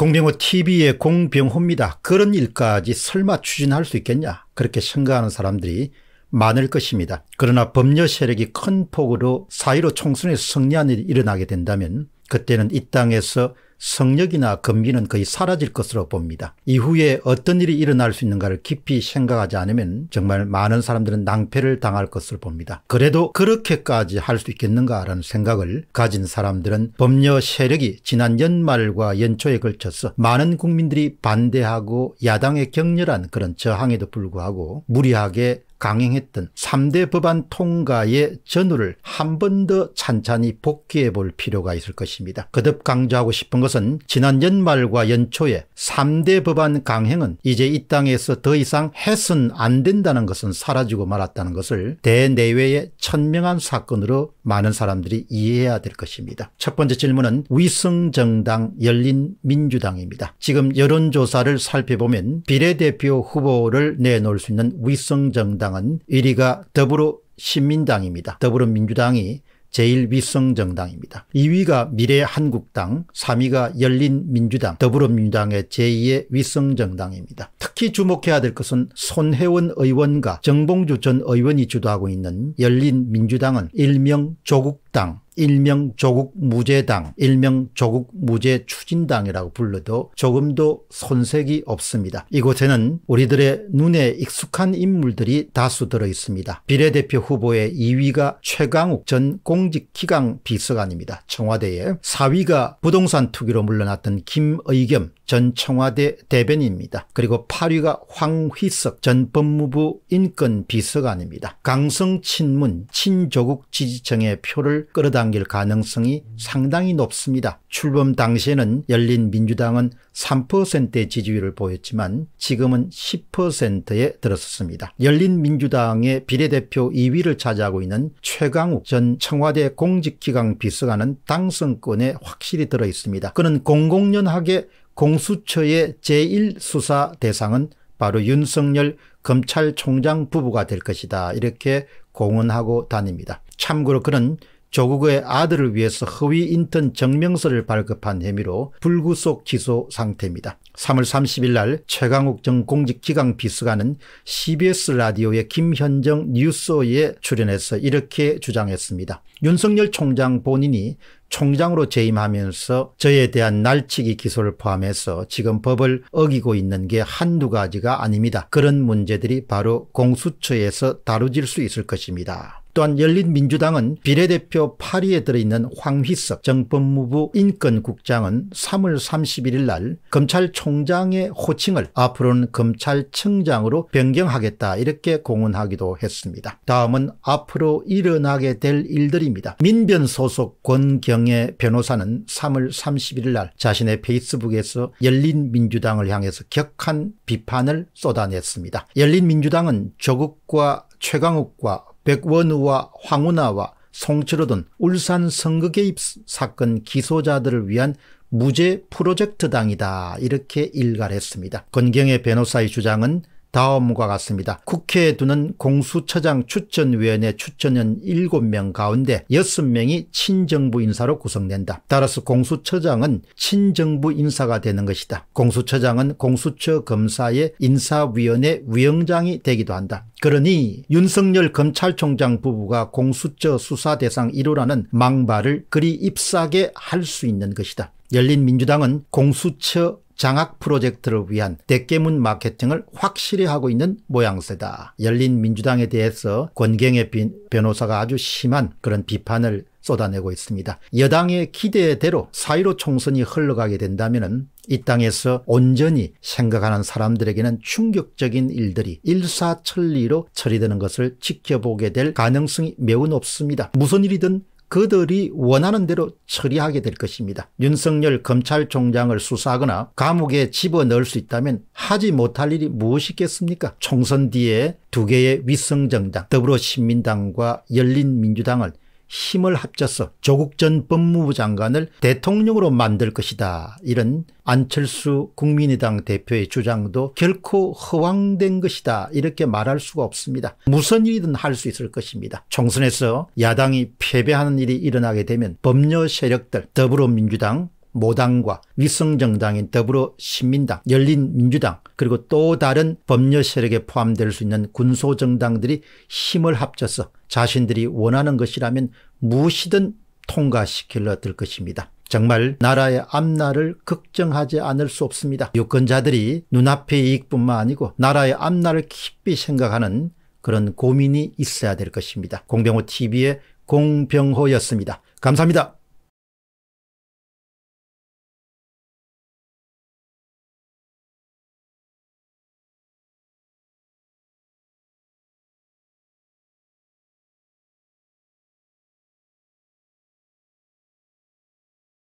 공병호 TV의 공병호입니다. 그런 일까지 설마 추진할 수 있겠냐 그렇게 생각하는 사람들이 많을 것입니다. 그러나 법률 세력이 큰 폭으로 사이로 총선에 승리한 일이 일어나게 된다면 그때는 이 땅에서 성력이나 금기는 거의 사라질 것으로 봅니다. 이후에 어떤 일이 일어날 수 있는가를 깊이 생각하지 않으면 정말 많은 사람들은 낭패를 당할 것으로 봅니다. 그래도 그렇게까지 할 수 있겠는가라는 생각을 가진 사람들은 법녀 세력이 지난 연말과 연초에 걸쳐서 많은 국민들이 반대하고 야당의 격렬한 그런 저항에도 불구하고 무리하게 강행했던 3대 법안 통과의 전후를 한 번 더 찬찬히 복귀해 볼 필요가 있을 것입니다. 거듭 강조하고 싶은 것은 지난 연말과 연초에 3대 법안 강행은 이제 이 땅에서 더 이상 해선 안 된다는 것은 사라지고 말았다는 것을 대내외의 천명한 사건으로 많은 사람들이 이해해야 될 것입니다. 첫 번째 질문은 위성정당 열린민주당입니다. 지금 여론조사를 살펴보면 비례대표 후보를 내놓을 수 있는 위성정당 정당은 1위가 더불어신민당입니다. 더불어민주당이 제1위성정당입니다. 2위가 미래한국당, 3위가 열린민주당, 더불어민주당의 제2의 위성정당입니다. 특히 주목해야 될 것은 손혜원 의원과 정봉주 전 의원이 주도하고 있는 열린민주당은 일명 조국당, 일명 조국 무죄당, 일명 조국 무죄 추진당이라고 불러도 조금도 손색이 없습니다. 이곳에는 우리들의 눈에 익숙한 인물들이 다수 들어 있습니다. 비례대표 후보의 2위가 최강욱 전 공직기강 비서관입니다. 청와대에 4위가 부동산 투기로 물러났던 김의겸 전 청와대 대변인입니다. 그리고 8위가 황휘석 전 법무부 인권 비서관입니다. 강성 친문 친조국 지지층의 표를 끌어당 당길 가능성이 상당히 높습니다. 출범 당시에는 열린민주당은 3%의 지지율을 보였지만 지금은 10%에 들었습니다. 열린민주당의 비례대표 2위를 차지하고 있는 최강욱 전 청와대 공직기강 비서관은 당선권에 확실히 들어 있습니다. 그는 00년하게 공수처의 제1수사 대상은 바로 윤석열 검찰총장 부부가 될 것이다 이렇게 공언하고 다닙니다. 참고로 그는 조국의 아들을 위해서 허위 인턴 증명서를 발급한 혐의로 불구속 기소 상태입니다. 3월 30일 날 최강욱 전 공직기강 비서관은 CBS 라디오의 김현정 뉴스에 출연해서 이렇게 주장했습니다. 윤석열 총장 본인이 총장으로 재임하면서 저에 대한 날치기 기소를 포함해서 지금 법을 어기고 있는 게 한두 가지가 아닙니다. 그런 문제들이 바로 공수처에서 다루질 수 있을 것입니다. 또한 열린민주당은 비례대표 8위에 들어있는 황희석 정법무부 인권국장은 3월 31일 날 검찰총장의 호칭을 앞으로는 검찰청장으로 변경하겠다 이렇게 공언하기도 했습니다. 다음은 앞으로 일어나게 될 일들입니다. 민변 소속 권경애 변호사는 3월 31일 날 자신의 페이스북에서 열린민주당을 향해서 격한 비판을 쏟아냈습니다. 열린민주당은 조국과 최강욱과 백원우와 황운하와 송치로 등 울산 선거개입 사건 기소자들을 위한 무죄 프로젝트당이다 이렇게 일갈했습니다. 건경의 변호사의 주장은 다음과 같습니다. 국회에 두는 공수처장 추천위원회 추천연 7명 가운데 6명이 친정부 인사로 구성된다. 따라서 공수처장은 친정부 인사가 되는 것이다. 공수처장은 공수처 검사의 인사위원회 위원장이 되기도 한다. 그러니 윤석열 검찰총장 부부가 공수처 수사 대상 1호라는 망발을 그리 i 싸게할 수 있는 것이다. 열린민주당은 공수처 장학 프로젝트를 위한 대깨문 마케팅을 확실히 하고 있는 모양새다. 열린민주당에 대해서 권경의 변호사가 아주 심한 그런 비판을 쏟아내고 있습니다. 여당의 기대대로 사이로 총선이 흘러가게 된다면 이 땅에서 온전히 생각하는 사람들에게는 충격적인 일들이 일사천리로 처리되는 것을 지켜보게 될 가능성이 매우 높습니다. 무슨 일이든 그들이 원하는 대로 처리하게 될 것입니다. 윤석열 검찰총장을 수사하거나 감옥에 집어넣을 수 있다면 하지 못할 일이 무엇이겠습니까? 총선 뒤에 두 개의 위성정당 더불어신민당과 열린민주당을 힘을 합쳐서 조국 전 법무부 장관을 대통령으로 만들 것이다. 이런 안철수 국민의당 대표의 주장도 결코 허황된 것이다. 이렇게 말할 수가 없습니다. 무슨 일이든 할 수 있을 것입니다. 총선에서 야당이 패배하는 일이 일어나게 되면 법료 세력들 더불어민주당 모당과 위성정당인 더불어신민당, 열린민주당 그리고 또 다른 법률 세력에 포함될 수 있는 군소정당들이 힘을 합쳐서 자신들이 원하는 것이라면 무엇이든 통과시킬러들 것입니다. 정말 나라의 앞날을 걱정하지 않을 수 없습니다. 유권자들이 눈앞의 이익뿐만 아니고 나라의 앞날을 깊이 생각하는 그런 고민이 있어야 될 것입니다. 공병호TV의 공병호였습니다. 감사합니다.